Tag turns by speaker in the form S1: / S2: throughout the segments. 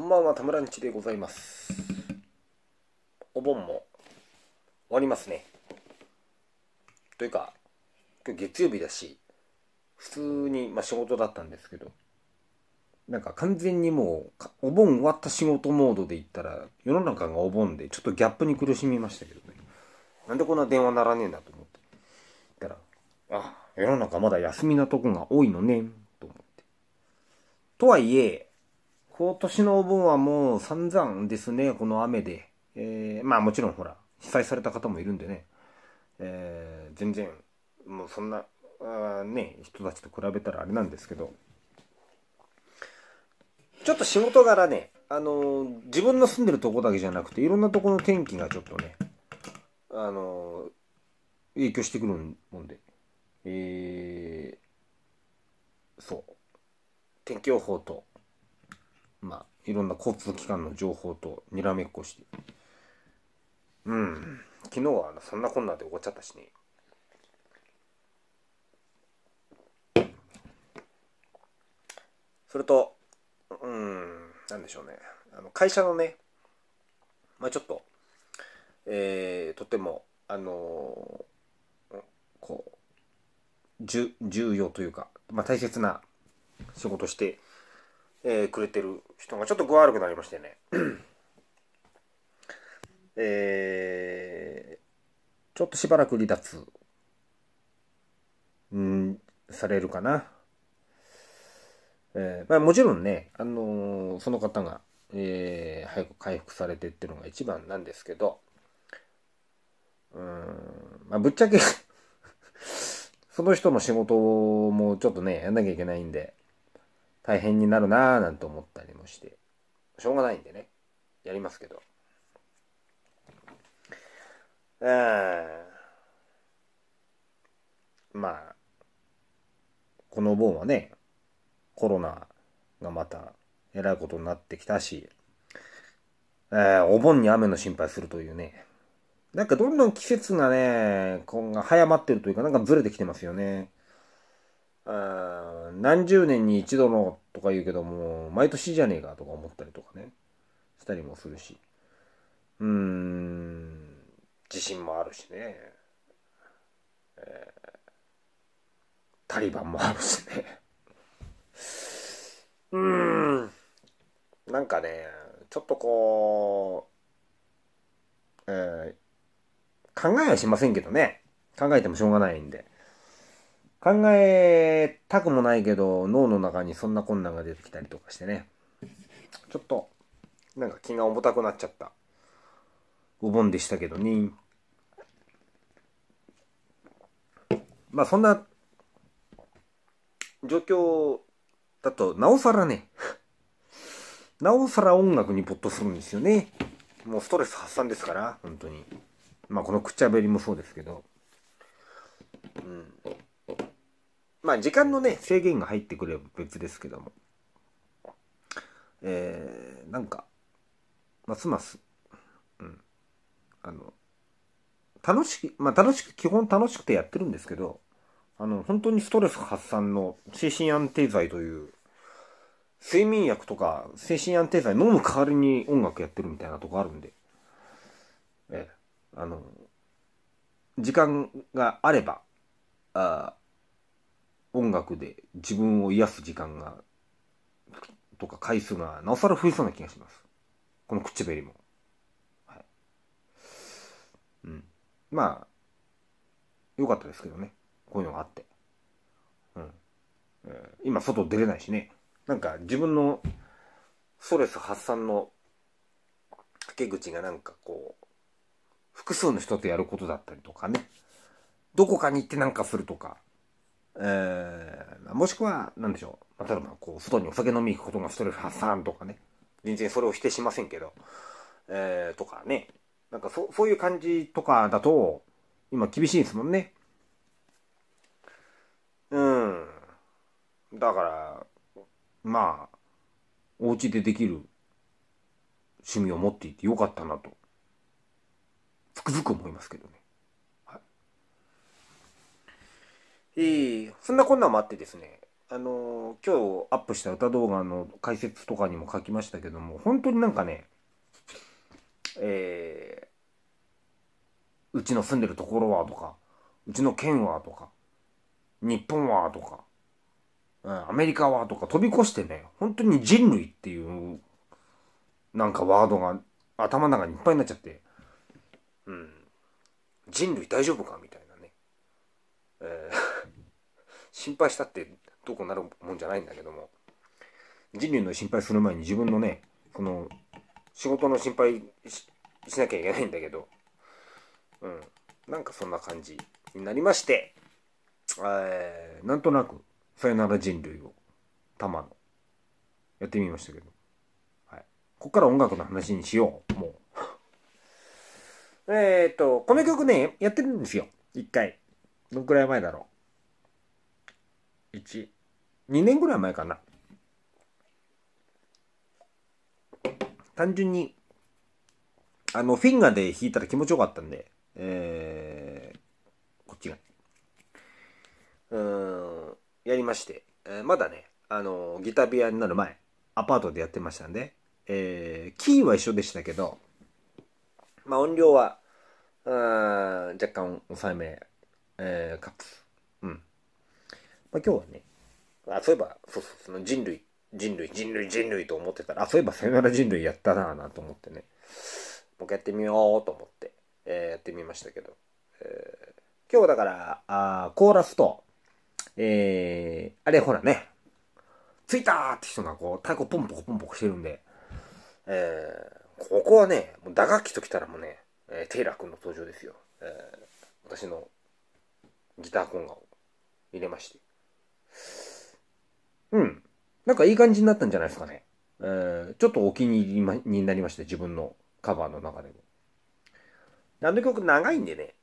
S1: こんばんは、たむらんちでございます。お盆も終わりますね。というか、今日月曜日だし、普通に、まあ、仕事だったんですけど、なんか完全にもう、お盆終わった仕事モードで行ったら、世の中がお盆で、ちょっとギャップに苦しみましたけどね。なんでこんな電話ならねえんだと思って。言ったら、あ、世の中まだ休みなとこが多いのね、と思って。とはいえ、今年のお盆はもう散々ですね、この雨で。えー、まあもちろんほら、被災された方もいるんでね、えー、全然、もうそんな、あね、人たちと比べたらあれなんですけど、ちょっと仕事柄ね、あのー、自分の住んでるとこだけじゃなくて、いろんなとこの天気がちょっとね、あのー、影響してくるもんで、えー、そう、天気予報と、まあ、いろんな交通機関の情報とにらめっこして。うん。昨日はそんなこんなで終わっちゃったしね。それと、うん、なんでしょうね。あの会社のね、まあちょっと、えー、とても、あのー、こう、重要というか、まあ、大切な仕事して、えー、くれてる人がちょっと具合悪くなりましてねえー、ちょっとしばらく離脱、うん、されるかな。えーまあ、もちろんね、あのー、その方が、えー、早く回復されてっていうのが一番なんですけど、うん、まあ、ぶっちゃけ その人の仕事もちょっとね、やんなきゃいけないんで、大変になるなぁなんて思ったりもして、しょうがないんでね、やりますけど。うまあ、このお盆はね、コロナがまたえらいことになってきたし、えお盆に雨の心配するというね。なんかどんどん季節がね、今が早まってるというか、なんかずれてきてますよね。何十年に一度のとか言うけども、毎年じゃねえかとか思ったりとかね、したりもするし。うーん、自信もあるしね。えー、タリバンもあるしね。うーん、なんかね、ちょっとこう、えー、考えはしませんけどね。考えてもしょうがないんで。考えたくもないけど脳の中にそんな困難が出てきたりとかしてねちょっとなんか気が重たくなっちゃったお盆でしたけどねまあそんな状況だとなおさらね なおさら音楽に没頭するんですよねもうストレス発散ですから本当にまあこのくちゃべりもそうですけどうんまあ、時間のね、制限が入ってくれば別ですけども。えー、なんか、ますます、うん、あの、楽しく、まあ楽しく、基本楽しくてやってるんですけど、あの、本当にストレス発散の精神安定剤という、睡眠薬とか精神安定剤飲む代わりに音楽やってるみたいなとこあるんで、え、あの、時間があれば、あ音楽で自分を癒す時間が、とか回数が、なおさら増えそうな気がします。この口紅も。はい。うん。まあ、良かったですけどね。こういうのがあって。うん。えー、今、外出れないしね。なんか、自分のストレス発散のけ口がなんかこう、複数の人とやることだったりとかね。どこかに行ってなんかするとか、えー、もしくは、何でしょう。例えば、こう、外にお酒飲み行くことがストレス発散とかね。全然それを否定しませんけど。えー、とかね。なんかそ、そういう感じとかだと、今厳しいですもんね。うん。だから、まあ、お家でできる趣味を持っていてよかったなと、つくづく思いますけどね。えー、そんなこんなもあってですね、あのー、今日アップした歌動画の解説とかにも書きましたけども、本当になんかね、えー、うちの住んでるところはとか、うちの県はとか、日本はとか、うん、アメリカはとか飛び越してね、本当に人類っていう、なんかワードが頭の中にいっぱいになっちゃって、うん、人類大丈夫かみたいなね。えー心配したってどうこうなるもんじゃないんだけども人類の心配する前に自分のねこの仕事の心配しなきゃいけないんだけどうんなんかそんな感じになりまして、えなんとなく「さよなら人類」を玉のやってみましたけど、はい、こっから音楽の話にしようもう えっとこの曲ねやってるんですよ一回どのくらい前だろう12年ぐらい前かな単純にあのフィンガーで弾いたら気持ちよかったんで、えー、こっちがうんやりまして、えー、まだねあのギター部屋になる前アパートでやってましたんで、えー、キーは一緒でしたけど、まあ、音量はん若干抑えめ、えー、かつうんまあ、今日はねあそういえばそうそうその人類人類人類人類と思ってたらあそういえばさよなら人類やったなあなと思ってねもう一回やってみようと思って、えー、やってみましたけど、えー、今日だからあコーラスと、えー、あれほらね着いたって人がこう太鼓ポンポコポンポコしてるんで、えー、ここはねもう打楽器ときたらもうね、えー、テイラー君の登場ですよ、えー、私のギターコンガを入れましてうん。なんかいい感じになったんじゃないですかね。えー、ちょっとお気に入りになりました、自分のカバーの中でも。あの曲長いんでね。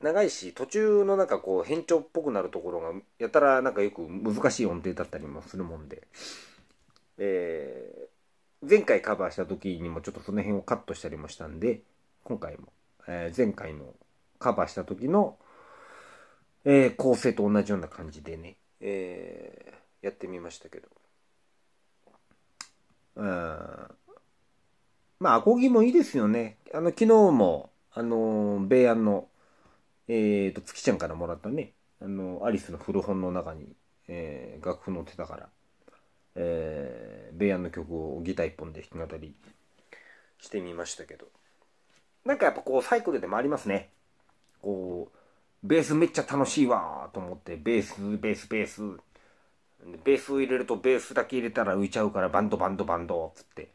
S1: 長いし、途中のなんかこう、変調っぽくなるところが、やたらなんかよく難しい音程だったりもするもんで。えー、前回カバーした時にもちょっとその辺をカットしたりもしたんで、今回も、えー、前回のカバーした時の、えー、構成と同じような感じでね、えー、やってみましたけどうんまあアコギもいいですよねあの昨日もあの米安のえっ、ー、と月ちゃんからもらったねあのアリスの古本の中に、えー、楽譜載ってたからえー、ベイアンの曲をギター一本で弾き語りしてみましたけどなんかやっぱこうサイクルでもありますねこうベースめっちゃ楽しいわと思って、ベース、ベース、ベース。ベース入れるとベースだけ入れたら浮いちゃうからバンドバンドバンドつって、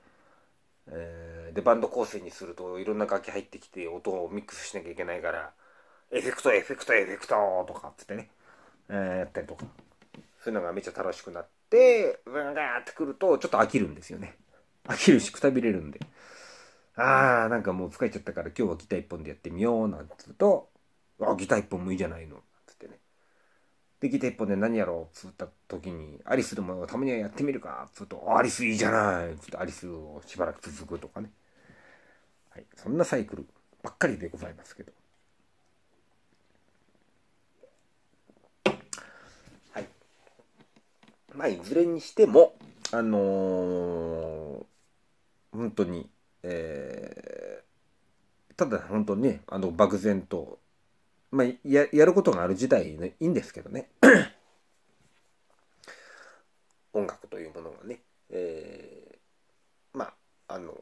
S1: えー、でバンド構成にするといろんな楽器入ってきて音をミックスしなきゃいけないからエフェクトエフェクトエフェクトとかつってね、えー、やったりとかそういうのがめっちゃ楽しくなってブンガーってくるとちょっと飽きるんですよね飽きるしくたびれるんであーなんかもう疲れちゃったから今日はギター一本でやってみようなんつうとあ、ギター一本もいいじゃないの。つってね。で、ギター一本で何やろうつった時に、アリスでもたまにはやってみるかつうと、アリスいいじゃないつってアリスをしばらく続くとかね。はい。そんなサイクルばっかりでございますけど。はい。まあ、いずれにしても、あのー、本当に、えー、ただ本当にね、あの、漠然と、まあ、ややることがある時代ね、いいんですけどね 音楽というものがね、えー、まああの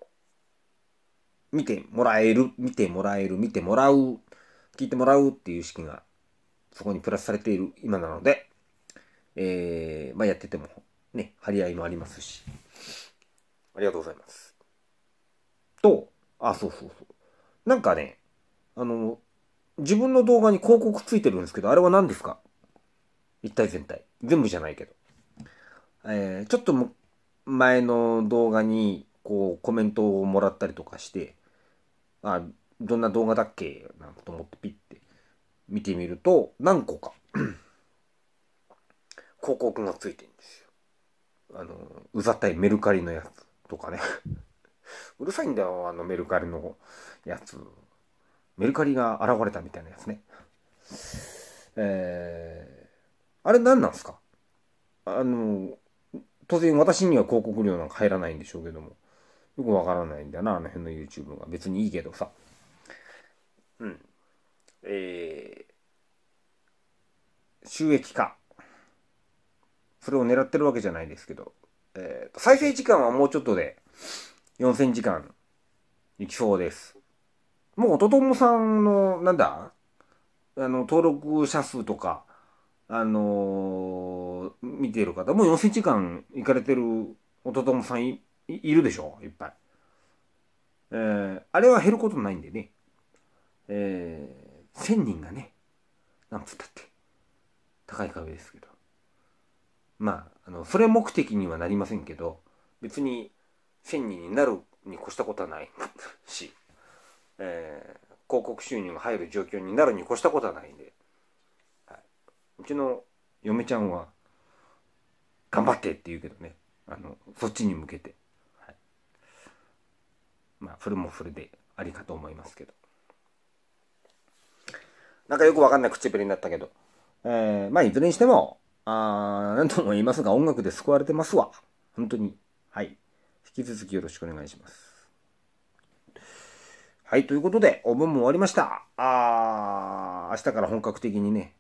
S1: 見てもらえる見てもらえる見てもらう聞いてもらうっていう意識がそこにプラスされている今なので、えーまあ、やっててもね張り合いもありますしありがとうございます。とあそうそうそうなんかねあの自分の動画に広告ついてるんですけど、あれは何ですか一体全体。全部じゃないけど。えー、ちょっと前の動画に、こう、コメントをもらったりとかして、あ、どんな動画だっけなんと思ってピッて見てみると、何個か 広告がついてるんですよ。あの、うざったいメルカリのやつとかね うるさいんだよ、あのメルカリのやつ。メルカリが現れたみたいなやつね。えー、あれ何なんすかあの、当然私には広告料なんか入らないんでしょうけども、よくわからないんだな、あの辺の YouTube が。別にいいけどさ。うん。えー、収益化。それを狙ってるわけじゃないですけど、えー、再生時間はもうちょっとで4000時間いきそうです。もう、とともさんの、なんだ、あの、登録者数とか、あのー、見ている方、もう4000時間行かれてるおとともさんいるでしょいっぱい。えー、あれは減ることないんでね。えー、1000人がね、なんつったって、高い壁ですけど。まあ、あの、それ目的にはなりませんけど、別に1000人になるに越したことはないし。えー、広告収入が入る状況になるに越したことはないんで、はい、うちの嫁ちゃんは頑張ってって言うけどねあのそっちに向けて、はい、まあフルもフルでありかと思いますけどなんかよくわかんない口ぶりになったけど、えー、まあいずれにしてもあ何とも言いますが音楽で救われてますわ本当にはい引き続きよろしくお願いしますはい、ということで、お盆も終わりました。あー、明日から本格的にね、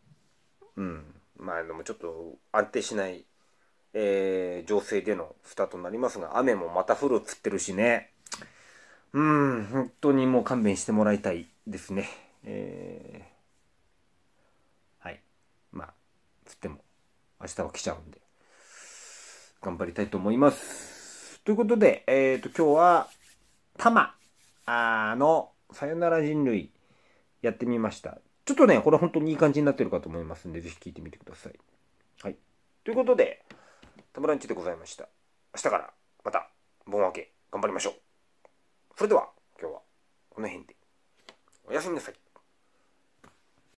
S1: うん、まあでもちょっと安定しない、えー、情勢でのスタートになりますが、雨もまた降るっつってるしね、うん、本当にもう勘弁してもらいたいですね。えー、はい。まあ、降っても、明日は来ちゃうんで、頑張りたいと思います。ということで、えっ、ー、と、今日は、たま。あの、さよなら人類、やってみました。ちょっとね、これ本当にいい感じになってるかと思いますんで、ぜひ聴いてみてください。はい。ということで、たムらんちでございました。明日からまた、盆明け、頑張りましょう。それでは、今日はこの辺で。おやすみなさい。